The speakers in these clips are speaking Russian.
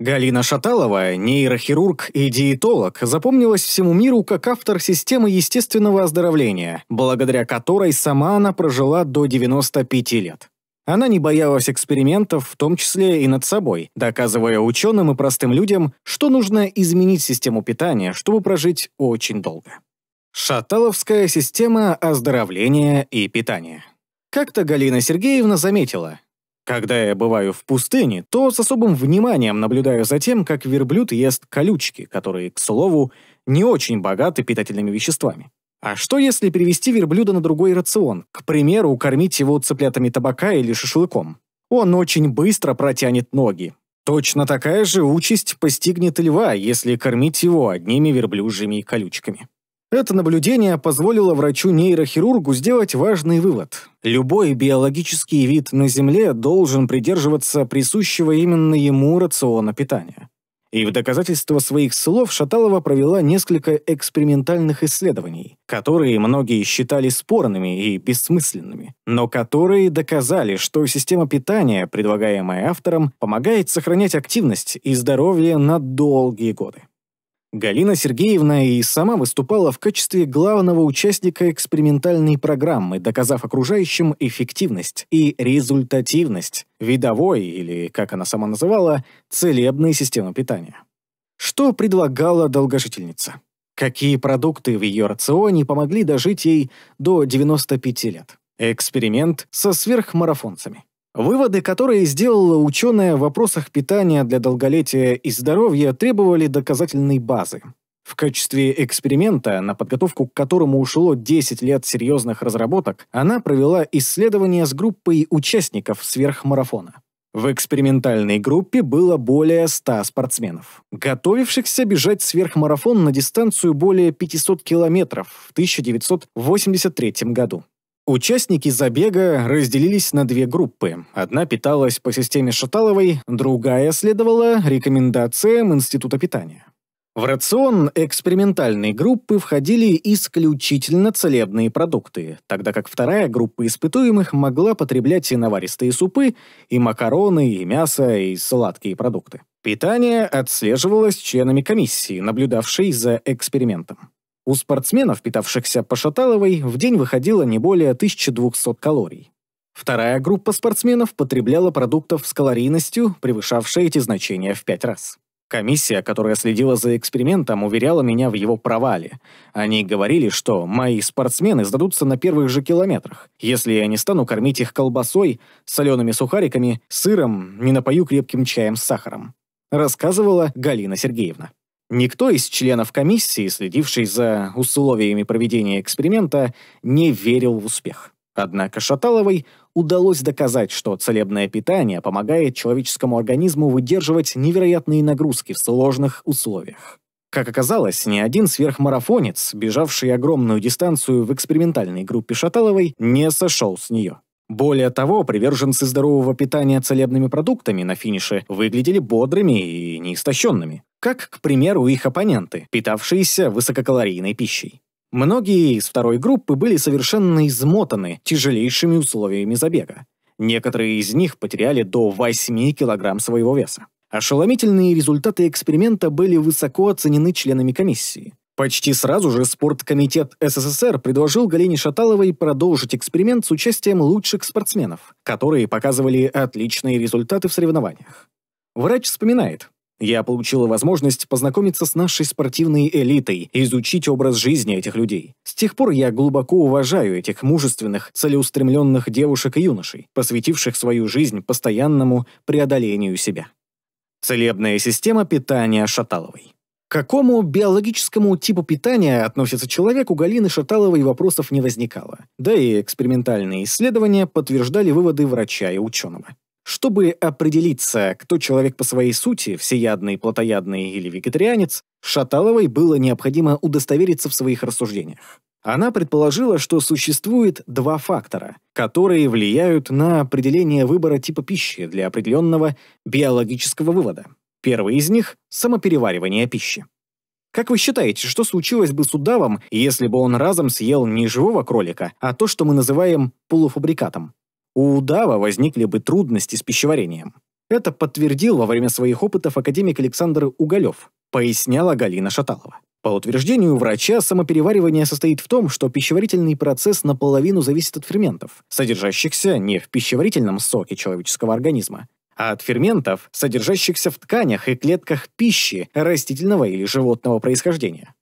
Галина Шаталова, нейрохирург и диетолог, запомнилась всему миру как автор системы естественного оздоровления, благодаря которой сама она прожила до 95 лет. Она не боялась экспериментов, в том числе и над собой, доказывая ученым и простым людям, что нужно изменить систему питания, чтобы прожить очень долго. Шаталовская система оздоровления и питания. Как-то Галина Сергеевна заметила, когда я бываю в пустыне, то с особым вниманием наблюдаю за тем, как верблюд ест колючки, которые, к слову, не очень богаты питательными веществами. А что если перевести верблюда на другой рацион, к примеру, кормить его цыплятами табака или шашлыком? Он очень быстро протянет ноги. Точно такая же участь постигнет льва, если кормить его одними верблюжьими колючками. Это наблюдение позволило врачу-нейрохирургу сделать важный вывод. Любой биологический вид на Земле должен придерживаться присущего именно ему рациона питания. И в доказательство своих слов Шаталова провела несколько экспериментальных исследований, которые многие считали спорными и бессмысленными, но которые доказали, что система питания, предлагаемая автором, помогает сохранять активность и здоровье на долгие годы. Галина Сергеевна и сама выступала в качестве главного участника экспериментальной программы, доказав окружающим эффективность и результативность видовой или, как она сама называла, целебной системы питания. Что предлагала долгожительница? Какие продукты в ее рационе помогли дожить ей до 95 лет? Эксперимент со сверхмарафонцами. Выводы, которые сделала ученая в вопросах питания для долголетия и здоровья, требовали доказательной базы. В качестве эксперимента, на подготовку к которому ушло 10 лет серьезных разработок, она провела исследование с группой участников сверхмарафона. В экспериментальной группе было более 100 спортсменов, готовившихся бежать сверхмарафон на дистанцию более 500 километров в 1983 году. Участники забега разделились на две группы. Одна питалась по системе Шаталовой, другая следовала рекомендациям Института питания. В рацион экспериментальной группы входили исключительно целебные продукты, тогда как вторая группа испытуемых могла потреблять и наваристые супы, и макароны, и мясо, и сладкие продукты. Питание отслеживалось членами комиссии, наблюдавшей за экспериментом. У спортсменов, питавшихся по Шаталовой, в день выходило не более 1200 калорий. Вторая группа спортсменов потребляла продуктов с калорийностью, превышавшей эти значения в пять раз. Комиссия, которая следила за экспериментом, уверяла меня в его провале. Они говорили, что мои спортсмены сдадутся на первых же километрах, если я не стану кормить их колбасой, солеными сухариками, сыром, не напою крепким чаем с сахаром. Рассказывала Галина Сергеевна. Никто из членов комиссии, следивший за условиями проведения эксперимента, не верил в успех. Однако Шаталовой удалось доказать, что целебное питание помогает человеческому организму выдерживать невероятные нагрузки в сложных условиях. Как оказалось, ни один сверхмарафонец, бежавший огромную дистанцию в экспериментальной группе Шаталовой, не сошел с нее. Более того, приверженцы здорового питания целебными продуктами на финише выглядели бодрыми и неистощенными как, к примеру, их оппоненты, питавшиеся высококалорийной пищей. Многие из второй группы были совершенно измотаны тяжелейшими условиями забега. Некоторые из них потеряли до 8 килограмм своего веса. Ошеломительные результаты эксперимента были высоко оценены членами комиссии. Почти сразу же спорткомитет СССР предложил Галине Шаталовой продолжить эксперимент с участием лучших спортсменов, которые показывали отличные результаты в соревнованиях. Врач вспоминает, я получила возможность познакомиться с нашей спортивной элитой и изучить образ жизни этих людей. С тех пор я глубоко уважаю этих мужественных, целеустремленных девушек и юношей, посвятивших свою жизнь постоянному преодолению себя. Целебная система питания Шаталовой. К какому биологическому типу питания относится человек, у Галины Шаталовой вопросов не возникало. Да и экспериментальные исследования подтверждали выводы врача и ученого. Чтобы определиться, кто человек по своей сути, всеядный, плотоядный или вегетарианец, Шаталовой было необходимо удостовериться в своих рассуждениях. Она предположила, что существует два фактора, которые влияют на определение выбора типа пищи для определенного биологического вывода. Первый из них – самопереваривание пищи. Как вы считаете, что случилось бы с удавом, если бы он разом съел не живого кролика, а то, что мы называем полуфабрикатом? у удава возникли бы трудности с пищеварением. Это подтвердил во время своих опытов академик Александр Уголев, поясняла Галина Шаталова. По утверждению врача, самопереваривание состоит в том, что пищеварительный процесс наполовину зависит от ферментов, содержащихся не в пищеварительном соке человеческого организма, а от ферментов, содержащихся в тканях и клетках пищи растительного или животного происхождения.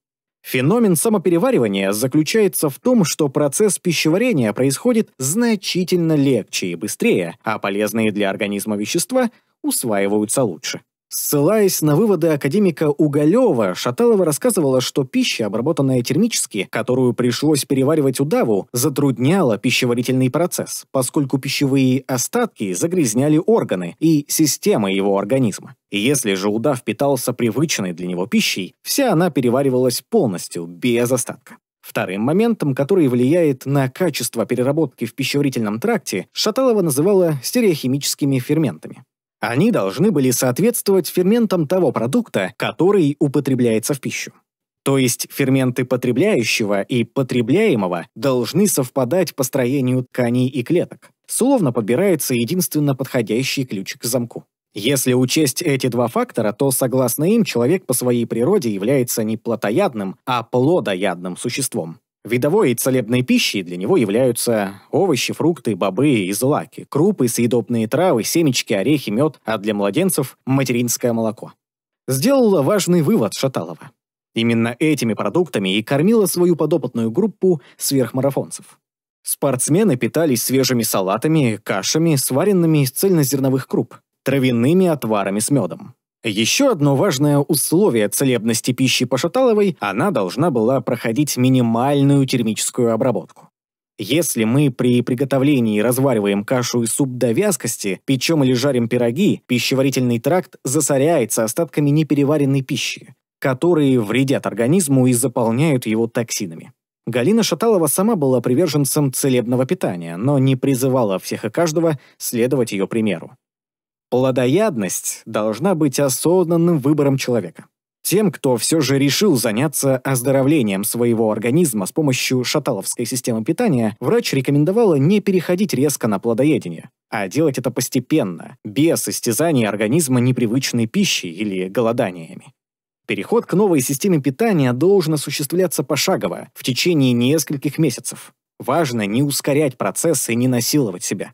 Феномен самопереваривания заключается в том, что процесс пищеварения происходит значительно легче и быстрее, а полезные для организма вещества усваиваются лучше. Ссылаясь на выводы академика Уголева, Шаталова рассказывала, что пища, обработанная термически, которую пришлось переваривать удаву, затрудняла пищеварительный процесс, поскольку пищевые остатки загрязняли органы и системы его организма. Если же удав питался привычной для него пищей, вся она переваривалась полностью, без остатка. Вторым моментом, который влияет на качество переработки в пищеварительном тракте, Шаталова называла стереохимическими ферментами. Они должны были соответствовать ферментам того продукта, который употребляется в пищу. То есть ферменты потребляющего и потребляемого должны совпадать по строению тканей и клеток. Словно подбирается единственно подходящий ключ к замку. Если учесть эти два фактора, то, согласно им, человек по своей природе является не плотоядным, а плодоядным существом. Видовой и целебной пищей для него являются овощи, фрукты, бобы и злаки, крупы, съедобные травы, семечки, орехи, мед, а для младенцев – материнское молоко. Сделала важный вывод Шаталова. Именно этими продуктами и кормила свою подопытную группу сверхмарафонцев. Спортсмены питались свежими салатами, кашами, сваренными из цельнозерновых круп, травяными отварами с медом. Еще одно важное условие целебности пищи Пашаталовой – она должна была проходить минимальную термическую обработку. Если мы при приготовлении развариваем кашу и суп до вязкости, печем или жарим пироги, пищеварительный тракт засоряется остатками непереваренной пищи, которые вредят организму и заполняют его токсинами. Галина Шаталова сама была приверженцем целебного питания, но не призывала всех и каждого следовать ее примеру. Плодоядность должна быть осознанным выбором человека. Тем, кто все же решил заняться оздоровлением своего организма с помощью шаталовской системы питания, врач рекомендовала не переходить резко на плодоедение, а делать это постепенно, без истязания организма непривычной пищей или голоданиями. Переход к новой системе питания должен осуществляться пошагово, в течение нескольких месяцев. Важно не ускорять процесс и не насиловать себя.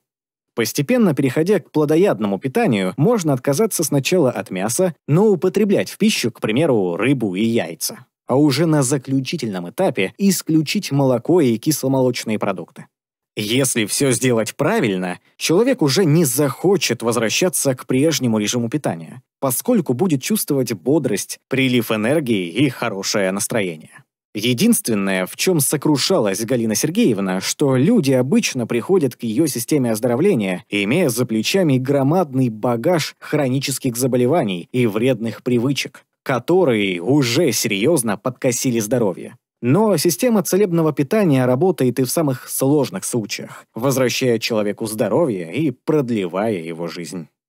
Постепенно переходя к плодоядному питанию, можно отказаться сначала от мяса, но употреблять в пищу, к примеру, рыбу и яйца. А уже на заключительном этапе исключить молоко и кисломолочные продукты. Если все сделать правильно, человек уже не захочет возвращаться к прежнему режиму питания, поскольку будет чувствовать бодрость, прилив энергии и хорошее настроение. Единственное, в чем сокрушалась Галина Сергеевна, что люди обычно приходят к ее системе оздоровления, имея за плечами громадный багаж хронических заболеваний и вредных привычек, которые уже серьезно подкосили здоровье. Но система целебного питания работает и в самых сложных случаях, возвращая человеку здоровье и продлевая его жизнь.